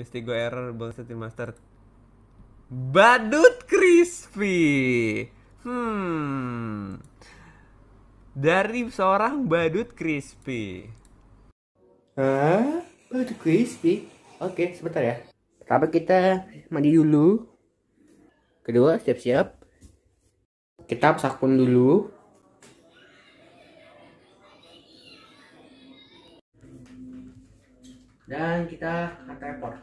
Mesti gue error bonus tim master. Badut crispy. Hmm. Dari seorang badut crispy. Hah? Badut crispy? Oke, sebentar ya. Pertama kita mandi dulu. Kedua, siap-siap. Kita sakun dulu. dan kita akan